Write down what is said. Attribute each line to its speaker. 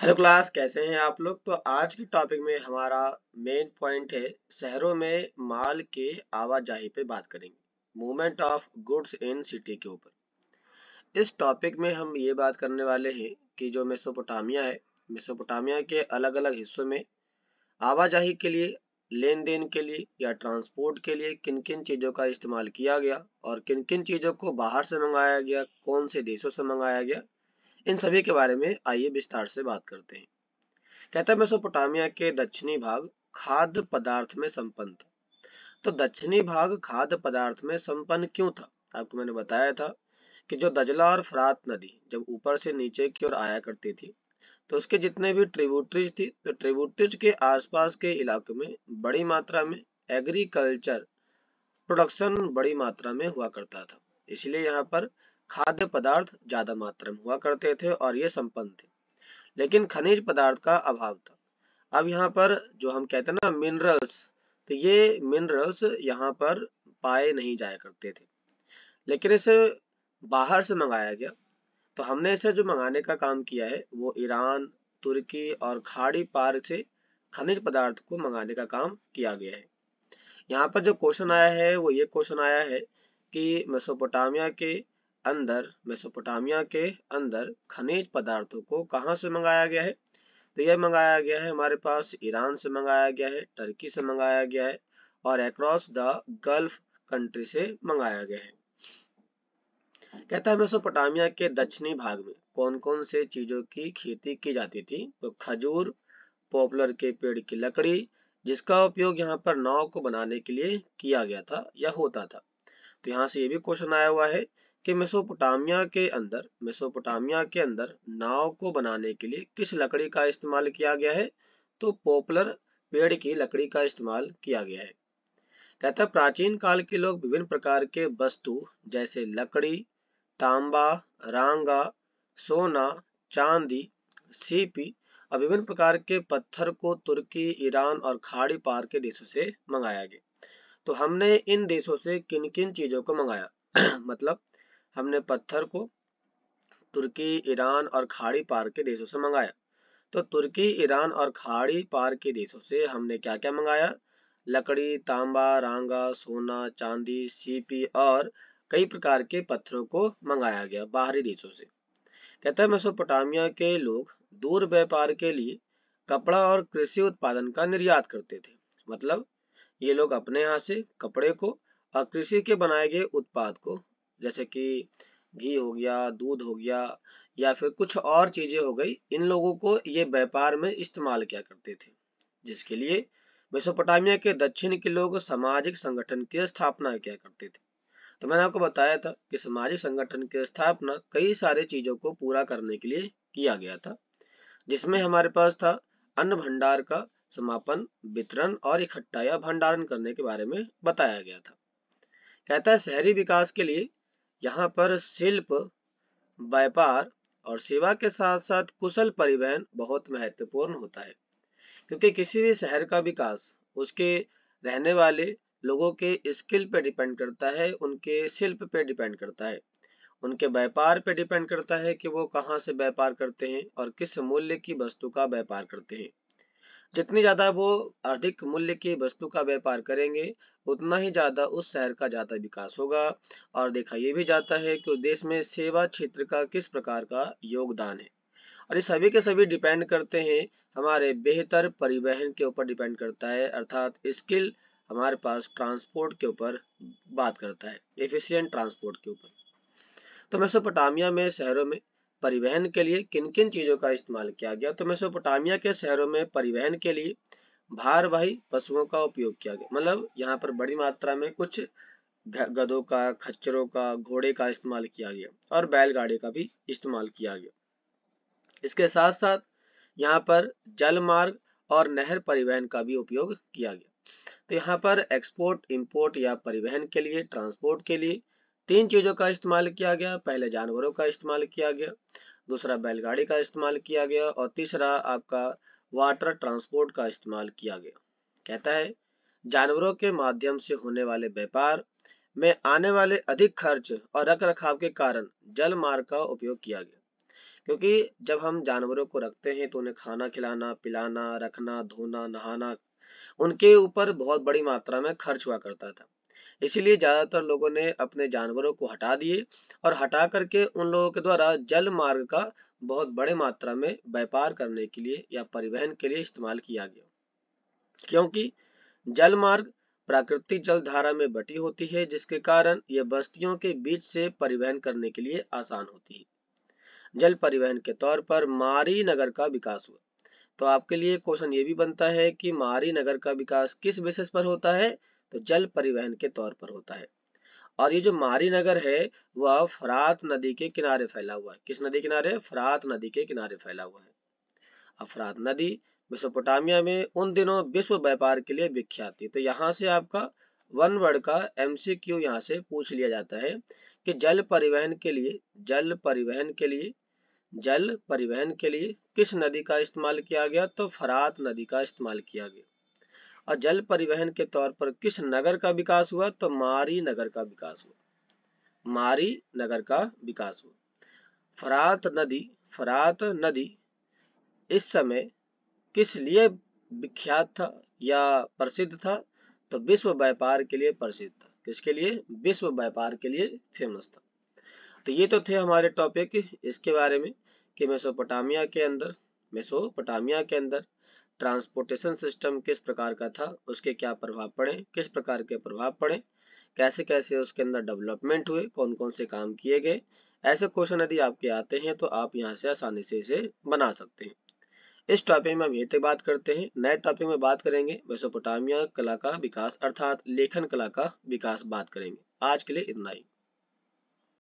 Speaker 1: hello class कैसे हैं आप लोग तो आज की टॉपिक में हमारा मेन पॉइंट है शहरों में माल के आवाजाही पे बात करेंगे movement of goods in city के ऊपर इस टॉपिक में हम ये बात करने वाले हैं कि जो मेसोपोटामिया है मेसोपोटामिया के अलग अलग हिस्सों में आवाजाही के लिए लेन देन के लिए या ट्रांसपोर्ट के लिए किन किन चीज़ों का इस्तेमाल किया गया और किन किन चीज़ों को बाहर से मंगाया गया कौन से देशों से मंगाया गया इन सभी के बारे में आइए विस्तार से बात करते हैं कहता है मेसोपोटामिया के दक्षिणी भाग खाद्य पदार्थ में संपन्न था तो दक्षिणी भाग खाद्य पदार्थ में संपन्न क्यों था आपको मैंने बताया था कि जो दजला और फरात नदी जब ऊपर से नीचे की ओर आया करती थी तो उसके जितने भी ट्रिब्यूटरीज थी तो ट्रिब्यूटरीज के आसपास के इलाके में बड़ी मात्रा में एग्रीकल्चर प्रोडक्शन बड़ी मात्रा में हुआ करता था इसलिए यहाँ पर खाद्य पदार्थ ज्यादा मात्रा में हुआ करते थे और ये संपन्न थे लेकिन खनिज पदार्थ का अभाव था अब यहाँ पर जो हम कहते हैं ना मिनरल्स तो ये मिनरल्स यहाँ पर पाए नहीं जाया करते थे लेकिन इसे बाहर से मंगाया गया तो हमने इसे जो मंगाने का काम किया है वो ईरान तुर्की और खाड़ी पार से खनिज पदार्थ को मंगाने का काम किया गया है यहाँ पर जो क्वेश्चन आया है वो ये क्वेश्चन आया है कि मेसोपोटामिया के अंदर मेसोपोटामिया के अंदर खनिज पदार्थों को कहाँ से मंगाया गया है तो यह मंगाया गया है हमारे पास ईरान से मंगाया गया है टर्की से मंगाया गया है और अक्रॉस द गल्फ कंट्री से मंगाया गया है कहता है मेसोपोटामिया के दक्षिणी भाग में कौन कौन से चीजों की खेती की जाती थी तो खजूर पॉपुलर के पेड़ की लकड़ी जिसका उपयोग यहाँ पर नाव को बनाने के लिए किया गया था या होता था तो यहाँ से ये भी क्वेश्चन आया हुआ है कि मेसोपोटामिया के अंदर मेसोपोटामिया के अंदर नाव को बनाने के लिए किस लकड़ी का इस्तेमाल किया गया है तो पोपलर पेड़ की लकड़ी का इस्तेमाल किया गया है कहते हैं प्राचीन काल के लोग विभिन्न प्रकार के वस्तु जैसे लकड़ी तांबा रांगा सोना चांदी सीपी और विभिन्न प्रकार के पत्थर को तुर्की ईरान और खाड़ी पार के देशों से मंगाया गया तो हमने इन देशों से किन किन चीजों को मंगाया मतलब हमने पत्थर को तुर्की ईरान और खाड़ी पार के देशों से मंगाया तो तुर्की ईरान और खाड़ी पार के देशों से हमने क्या क्या मंगाया लकड़ी तांबा रांगा सोना चांदी सीपी और कई प्रकार के पत्थरों को मंगाया गया बाहरी देशों से कहते हैं मेसोपोटामिया के लोग दूर व्यापार के लिए कपड़ा और कृषि उत्पादन का निर्यात करते थे मतलब ये लोग अपने यहाँ से कपड़े को और कृषि के बनाए गए उत्पाद को जैसे कि घी हो गया दूध हो गया या फिर कुछ और चीजें हो गई इन लोगों को ये व्यापार में इस्तेमाल किया करते थे जिसके लिए मेसोपोटामिया के दक्षिण के लोग सामाजिक संगठन की स्थापना किया करते थे तो मैंने आपको बताया था कि सामाजिक संगठन की स्थापना कई सारे चीजों को पूरा करने के लिए किया गया था जिसमें हमारे पास था अन्न भंडार का समापन वितरण और इकट्ठा या भंडारण करने के बारे में बताया गया था कहता है शहरी विकास के लिए यहाँ पर शिल्प व्यापार और सेवा के साथ साथ कुशल परिवहन बहुत महत्वपूर्ण होता है क्योंकि किसी भी शहर का विकास उसके रहने वाले लोगों के स्किल पे डिपेंड करता है उनके शिल्प पे डिपेंड करता है उनके व्यापार पे डिपेंड करता है कि वो कहाँ से व्यापार करते हैं और किस मूल्य की वस्तु का व्यापार करते हैं जितनी ज़्यादा वो अधिक मूल्य की वस्तु का व्यापार करेंगे उतना ही ज़्यादा उस शहर का ज़्यादा विकास होगा और देखा यह भी जाता है कि देश में सेवा क्षेत्र का किस प्रकार का योगदान है और ये सभी के सभी डिपेंड करते हैं हमारे बेहतर परिवहन के ऊपर डिपेंड करता है अर्थात स्किल हमारे पास ट्रांसपोर्ट के ऊपर बात करता है एफिशियंट ट्रांसपोर्ट के ऊपर तो मैसोपोटामिया में शहरों में परिवहन के लिए किन किन चीज़ों का इस्तेमाल किया गया तो मेसोपोटामिया के शहरों में परिवहन के लिए भारवाही पशुओं का उपयोग किया गया मतलब यहाँ पर बड़ी मात्रा में कुछ गधों का खच्चरों का घोड़े का इस्तेमाल किया गया और बैलगाड़ी का भी इस्तेमाल किया गया इसके साथ साथ यहाँ पर जल मार्ग और नहर परिवहन का भी उपयोग किया गया तो यहाँ पर एक्सपोर्ट इंपोर्ट या परिवहन के लिए ट्रांसपोर्ट के लिए तीन चीज़ों का इस्तेमाल किया गया पहले जानवरों का इस्तेमाल किया गया दूसरा बैलगाड़ी का इस्तेमाल किया गया और तीसरा आपका वाटर ट्रांसपोर्ट का इस्तेमाल किया गया कहता है जानवरों के माध्यम से होने वाले व्यापार में आने वाले अधिक खर्च और रख रखाव के कारण जल मार्ग का उपयोग किया गया क्योंकि जब हम जानवरों को रखते हैं तो उन्हें खाना खिलाना पिलाना रखना धोना नहाना उनके ऊपर बहुत बड़ी मात्रा में खर्च हुआ करता था इसीलिए ज़्यादातर लोगों ने अपने जानवरों को हटा दिए और हटा करके उन लोगों के द्वारा जल मार्ग का बहुत बड़े मात्रा में व्यापार करने के लिए या परिवहन के लिए इस्तेमाल किया गया क्योंकि जल मार्ग प्राकृतिक जल धारा में बटी होती है जिसके कारण यह बस्तियों के बीच से परिवहन करने के लिए आसान होती है जल परिवहन के तौर पर मारी नगर का विकास हुआ तो आपके लिए क्वेश्चन ये भी बनता है कि मारी नगर का विकास किस बेसिस पर होता है तो जल परिवहन के तौर पर होता है और ये जो मारी नगर है वह फरात नदी के किनारे फैला हुआ है किस नदी किनारे फरात नदी के किनारे फैला हुआ है अफरात नदी मेसोपोटामिया में उन दिनों विश्व व्यापार के लिए विख्यात थी तो यहाँ से आपका वन वर्ड का एमसीक्यू यहाँ से पूछ लिया जाता है कि जल परिवहन के लिए जल परिवहन के लिए जल परिवहन के लिए किस नदी का इस्तेमाल किया गया तो फरात नदी का इस्तेमाल किया गया और जल परिवहन के तौर पर किस नगर का विकास हुआ तो मारी नगर का विकास हुआ मारी नगर का विकास हुआ फरात नदी फरात नदी इस समय किस लिए विख्यात था या प्रसिद्ध था तो विश्व व्यापार के लिए प्रसिद्ध था किसके लिए विश्व व्यापार के लिए फेमस था तो ये तो थे हमारे टॉपिक इसके बारे में कि मेसोपोटामिया के अंदर मेसोपोटामिया के अंदर ट्रांसपोर्टेशन सिस्टम किस प्रकार का था उसके क्या प्रभाव पड़े किस प्रकार के प्रभाव पड़े कैसे कैसे उसके अंदर डेवलपमेंट हुए कौन कौन से काम किए गए ऐसे क्वेश्चन यदि आपके आते हैं तो आप यहाँ से आसानी से इसे बना सकते हैं इस टॉपिक में हम यही तक बात करते हैं नए टॉपिक में बात करेंगे वैसोपोटामिया कला का विकास अर्थात लेखन कला का विकास बात करेंगे आज के लिए इतना ही